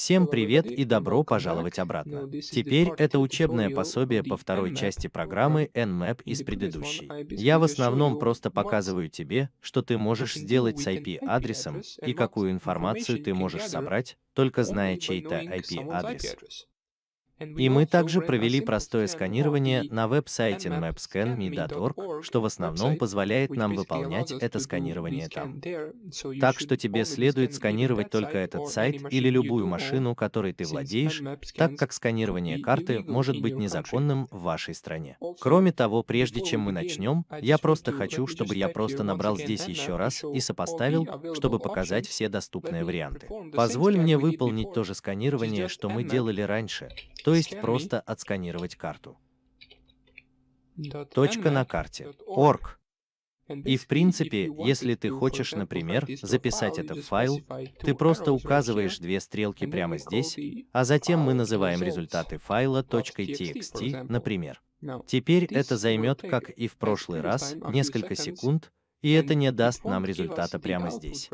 Всем привет и добро пожаловать обратно. Теперь это учебное пособие по второй части программы Nmap из предыдущей. Я в основном просто показываю тебе, что ты можешь сделать с IP-адресом и какую информацию ты можешь собрать, только зная чей-то IP-адрес. И мы также провели простое сканирование на веб-сайте mapscan.me.org, что в основном позволяет нам выполнять это сканирование там. Так что тебе следует сканировать только этот сайт или любую машину, которой ты владеешь, так как сканирование карты может быть незаконным в вашей стране. Кроме того, прежде чем мы начнем, я просто хочу, чтобы я просто набрал здесь uh, еще раз и сопоставил, чтобы показать все доступные варианты. Позволь мне выполнить то же сканирование, что мы делали раньше, то есть просто отсканировать карту. Точка на карте. Org. И в принципе, если ты хочешь, например, записать этот файл, ты просто указываешь две стрелки прямо здесь, а затем мы называем результаты файла .txt, например. Теперь это займет, как и в прошлый раз, несколько секунд, и это не даст нам результата прямо здесь.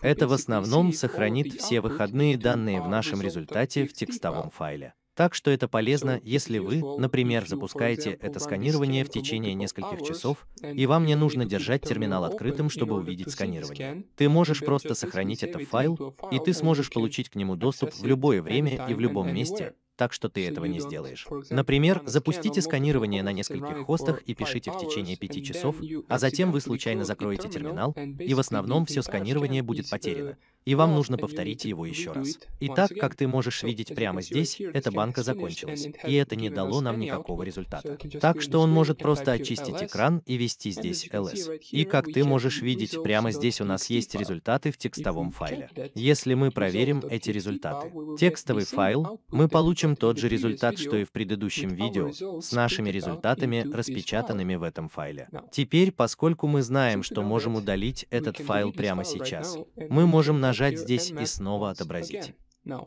Это в основном сохранит все выходные данные в нашем результате в текстовом файле. Так что это полезно, если вы, например, запускаете это сканирование в течение нескольких часов, и вам не нужно держать терминал открытым, чтобы увидеть сканирование. Ты можешь просто сохранить это в файл, и ты сможешь получить к нему доступ в любое время и в любом месте, так что ты этого не сделаешь. Например, запустите сканирование на нескольких хостах и пишите в течение пяти часов, а затем вы случайно закроете терминал, и в основном все сканирование будет э, потеряно и вам а, нужно повторить его еще раз. И так, как ты можешь видеть прямо здесь, эта банка закончилась, и это не дало нам никакого результата. Так что он может просто очистить экран и ввести здесь ls. И как ты можешь видеть, прямо здесь у нас есть результаты в текстовом файле. Если мы проверим эти результаты, текстовый файл, мы получим тот же результат, что и в предыдущем видео, с нашими результатами, распечатанными в этом файле. Теперь, поскольку мы знаем, что можем удалить этот файл прямо сейчас, мы можем на нажать здесь и снова отобразить.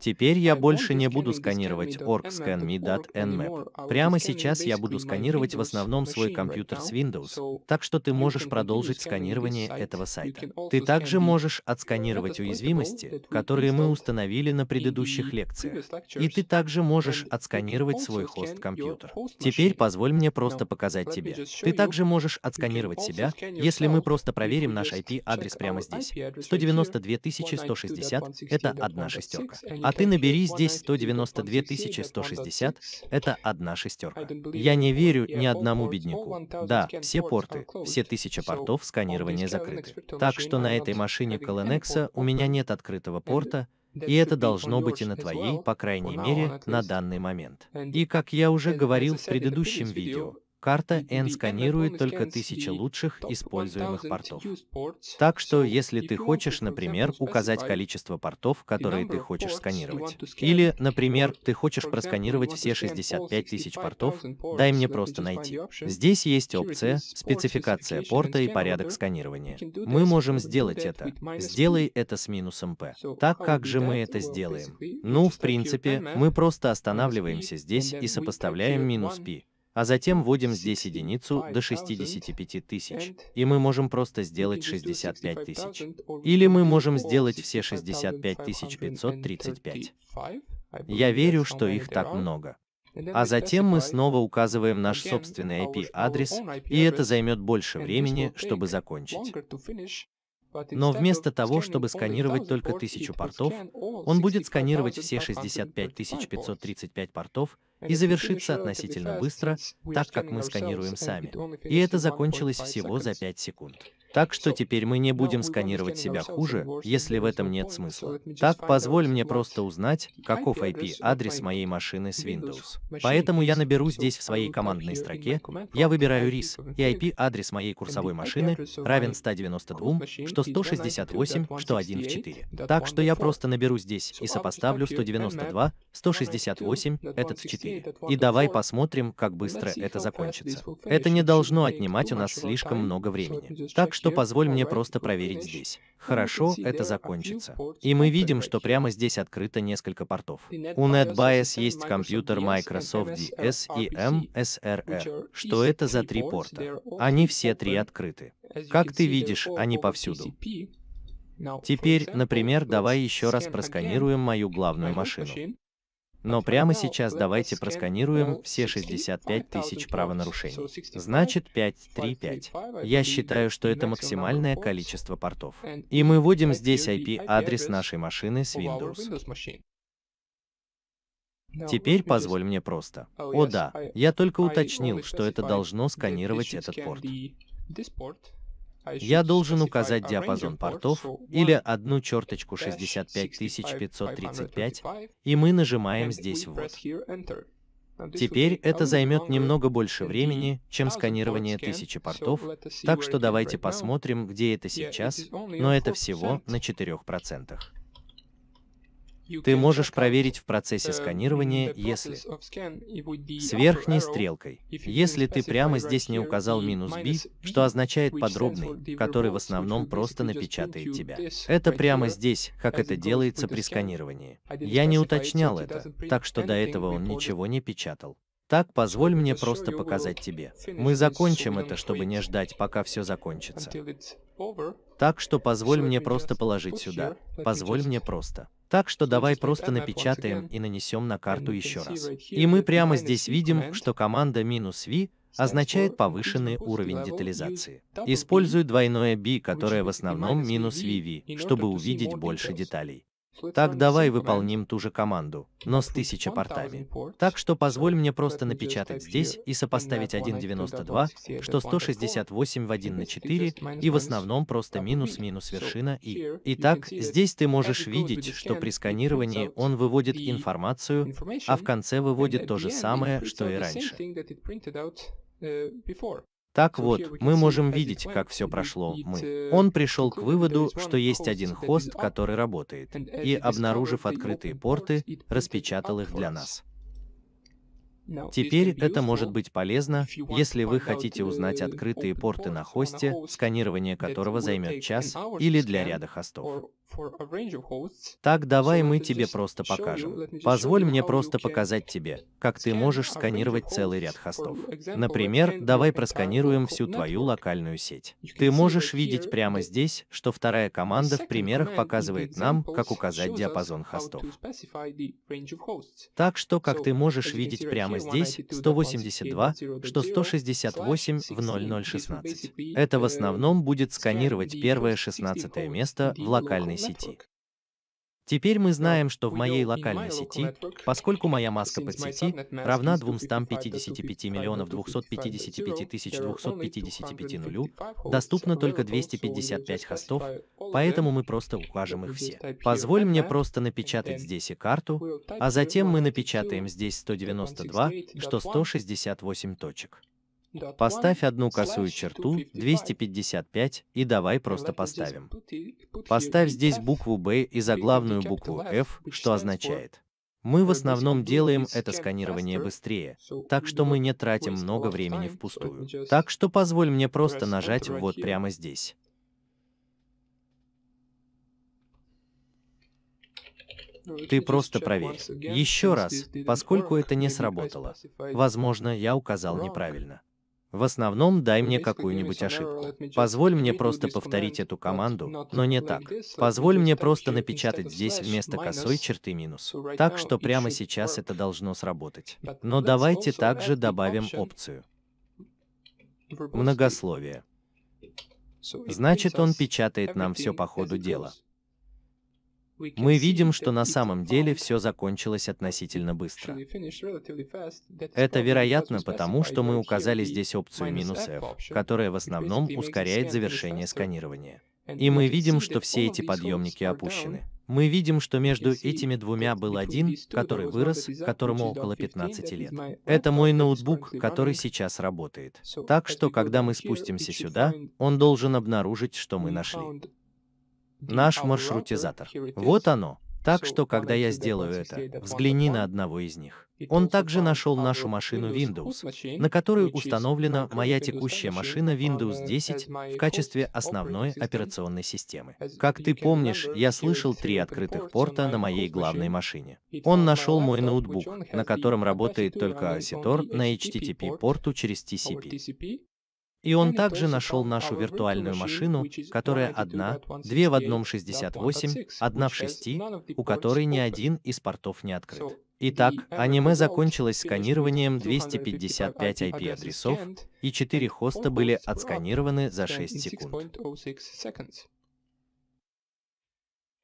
Теперь я больше не буду сканировать org.scanme.nmap. Прямо сейчас я буду сканировать в основном свой компьютер с Windows, так что ты можешь продолжить сканирование этого сайта. Ты также можешь отсканировать уязвимости, которые мы установили на предыдущих лекциях, и ты также можешь отсканировать свой хост-компьютер. Теперь позволь мне просто показать тебе. Ты также можешь отсканировать себя, если мы просто проверим наш IP-адрес прямо здесь. 192 это одна шестерка а ты набери здесь 192 160, это одна шестерка. Я не верю ни одному бедняку. Да, все порты, все тысяча портов сканирования закрыты. Так что на этой машине Колонекса у меня нет открытого порта, и это должно быть и на твоей, по крайней мере, на данный момент. И как я уже говорил в предыдущем видео, Карта N сканирует только тысячи лучших используемых портов. Так что, если ты хочешь, например, указать количество портов, которые ты хочешь сканировать, или, например, ты хочешь просканировать все 65 тысяч портов, дай мне просто найти. Здесь есть опция «Спецификация порта и порядок сканирования». Мы можем сделать это. Сделай это с минусом P. Так как же мы это сделаем? Ну, в принципе, мы просто останавливаемся здесь и сопоставляем минус P а затем вводим здесь единицу до 65 тысяч, и мы можем просто сделать 65 тысяч. Или мы можем сделать все 65 тысяч 535. Я верю, что их так много. А затем мы снова указываем наш собственный IP-адрес, и это займет больше времени, чтобы закончить. Но вместо того, чтобы сканировать только тысячу портов, он будет сканировать все 65 535 портов, и завершится относительно быстро, так как мы сканируем сами. И это закончилось всего за 5 секунд. Так что теперь мы не будем сканировать себя хуже, если в этом нет смысла. Так, позволь мне просто узнать, каков IP-адрес моей машины с Windows. Поэтому я наберу здесь в своей командной строке, я выбираю RIS, и IP-адрес моей курсовой машины равен 192, что 168, что 1 в 4. Так что я просто наберу здесь и сопоставлю 192, 168, этот в 4. И давай посмотрим, как быстро это закончится. Это не должно отнимать у нас слишком много времени. Так что что позволь мне просто проверить здесь. Хорошо, это закончится. И мы видим, что прямо здесь открыто несколько портов. У NetBIOS есть компьютер Microsoft DS и MSRR. Что это за три порта? Они все три открыты. Как ты видишь, они повсюду. Теперь, например, давай еще раз просканируем мою главную машину. Но прямо сейчас давайте просканируем все 65 тысяч правонарушений. Значит, 535. Я считаю, что это максимальное количество портов. И мы вводим здесь IP-адрес нашей машины с Windows. Теперь позволь мне просто. Oh, О да, я только уточнил, что это должно сканировать этот порт. А Я должен указать диапазон портов или одну черточку 65535, и мы нажимаем здесь «Ввод». Теперь это займет немного больше времени, чем сканирование тысячи портов, так что давайте посмотрим, где это сейчас, но это всего на 4%. Ты можешь проверить в процессе э, сканирования, если с верхней стрелкой, если ты прямо здесь не указал e минус B, что означает подробный, который в основном просто напечатает тебя. Это прямо здесь, как это делается при сканировании. Я не уточнял это, так что до этого он ничего не печатал. Так, позволь мне просто показать тебе. Мы закончим это, чтобы не ждать, пока все закончится. Так что позволь мне просто положить сюда. Позволь мне просто. Так что давай просто напечатаем и нанесем на карту еще раз. И мы прямо здесь видим, что команда минус V означает повышенный уровень детализации. Используй двойное B, которое в основном минус VV, чтобы увидеть больше деталей. Так давай выполним ту же команду, но с тысячи портами. Так что позволь мне просто напечатать здесь и сопоставить 1.92, что 168 в 1 на 4, и в основном просто минус-минус вершина и. Итак, здесь ты можешь видеть, что при сканировании он выводит информацию, а в конце выводит то же самое, что и раньше. Так вот, мы можем видеть, как все прошло. Мы. Он пришел к выводу, что есть один хост, а, который работает, и, обнаружив открытые порты, распечатал их для нас. Теперь это может быть полезно, если вы хотите узнать открытые порты на хосте, сканирование которого займет час или для ряда хостов. Так, давай мы тебе просто покажем. Позволь мне просто показать тебе, как ты можешь сканировать целый ряд хостов. Например, давай просканируем всю твою локальную сеть. Ты можешь видеть прямо здесь, что вторая команда в примерах показывает нам, как указать диапазон хостов. Так что, как ты можешь видеть прямо здесь, 182, что 168 в 0016. Это в uh, основном будет сканировать первое 16 место в локальной сети сети. Теперь мы знаем, что в моей локальной сети, поскольку моя маска под сети равна 255 миллионов 255 тысяч 255 нулю, доступно только 255 хостов, поэтому мы просто укажем их все. Позволь мне просто напечатать здесь и карту, а затем мы напечатаем здесь 192, что 168 точек. Поставь одну косую черту, 255, и давай просто поставим. Поставь здесь букву B и заглавную букву F, что означает. Мы в основном делаем это сканирование быстрее, так что мы не тратим много времени впустую. Так что позволь мне просто нажать вот прямо здесь. Ну, Ты просто проверь. Еще раз, поскольку это не сработало. Возможно, я указал неправильно. В основном дай мне какую-нибудь ошибку. Позволь мне просто повторить эту команду, но не так. Позволь мне просто напечатать здесь вместо косой черты минус. Так что прямо сейчас это должно сработать. Но давайте также добавим опцию. Многословие. Значит, он печатает нам все по ходу дела мы видим, что на самом деле все закончилось относительно быстро. Это вероятно потому, что мы указали здесь опцию минус F, которая в основном ускоряет завершение сканирования. И мы видим, что все эти подъемники опущены. Мы видим, что между этими двумя был один, который вырос, которому около 15 лет. Это мой ноутбук, который сейчас работает. Так что, когда мы спустимся сюда, он должен обнаружить, что мы нашли наш а маршрутизатор. Вот оно. Так что, когда я сделаю это, взгляни на одного из них. Он также нашел нашу машину Windows, на которой установлена моя текущая машина а Windows 10 в качестве основной операционной системы. Как ты помнишь, я слышал три открытых порта на моей главной машине. Он нашел мой ноутбук, на котором работает а только осетор на HTTP порту через TCP. И он также нашел а нашу виртуальную машину, которая одна, две в одном 68, одна в 6, ну, у которой ни один из портов не открыт. Итак, э, аниме закончилось сканированием 255 IP-адресов, и 4 хоста были отсканированы за 6 секунд. Oh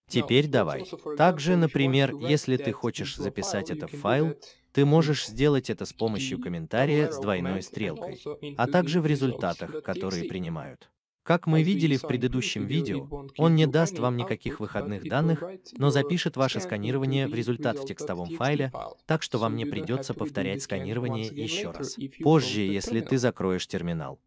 Теперь давай. Также, например, если ты хочешь записать это в файл, ты можешь сделать это с помощью комментария с двойной стрелкой, а также в результатах, которые принимают. Как мы видели в предыдущем видео, он не даст вам никаких выходных данных, но запишет ваше сканирование в результат в текстовом файле, так что вам не придется повторять сканирование еще раз. Позже, если ты закроешь терминал.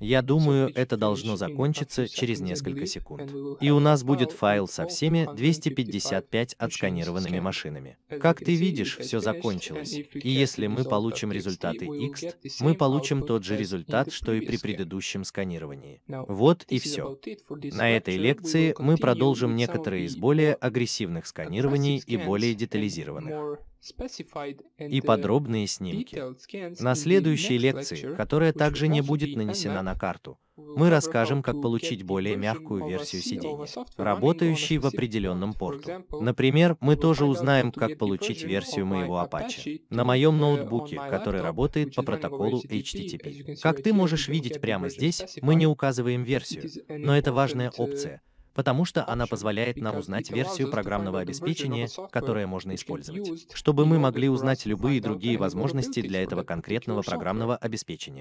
Я думаю, это должно закончиться через несколько секунд. И у нас будет файл со всеми 255 отсканированными машинами. Как ты видишь, все закончилось. И если мы получим результаты X, мы получим тот же результат, что и при предыдущем сканировании. Вот и все. На этой лекции мы продолжим некоторые из более агрессивных сканирований и более детализированных и подробные снимки. На следующей лекции, которая также не будет нанесена на карту, мы расскажем, как получить более мягкую версию сидения, работающей в определенном порту. Например, мы тоже узнаем, как получить версию моего Apache на моем uh, ноутбуке, который работает по протоколу HTTP. Как ты можешь видеть прямо здесь, мы не указываем версию, но это важная uh, опция — потому что она позволяет нам узнать версию программного обеспечения, которое можно использовать, чтобы мы могли узнать любые другие возможности для этого конкретного программного обеспечения.